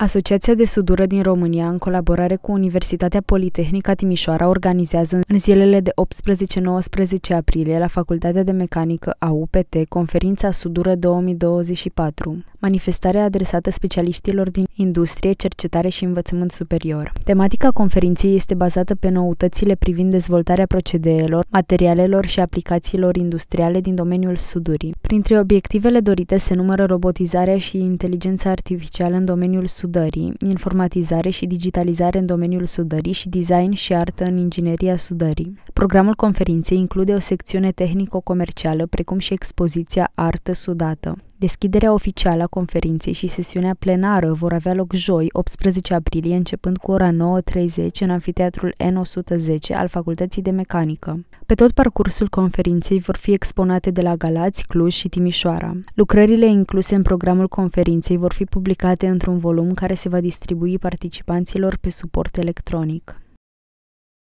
Asociația de Sudură din România, în colaborare cu Universitatea Politehnica Timișoara, organizează în zilele de 18-19 aprilie la Facultatea de Mecanică a UPT conferința Sudură 2024, manifestare adresată specialiștilor din industrie, cercetare și învățământ superior. Tematica conferinței este bazată pe noutățile privind dezvoltarea procedeelor, materialelor și aplicațiilor industriale din domeniul sudurii. Printre obiectivele dorite se numără robotizarea și inteligența artificială în domeniul sudurii sudării, informatizare și digitalizare în domeniul sudării și design și artă în ingineria sudării. Programul conferinței include o secțiune tehnico-comercială, precum și expoziția Artă Sudată. Deschiderea oficială a conferinței și sesiunea plenară vor avea loc joi, 18 aprilie, începând cu ora 9.30 în anfiteatrul N110 al Facultății de Mecanică. Pe tot parcursul conferinței vor fi exponate de la Galați, Cluj și Timișoara. Lucrările incluse în programul conferinței vor fi publicate într-un volum care se va distribui participanților pe suport electronic.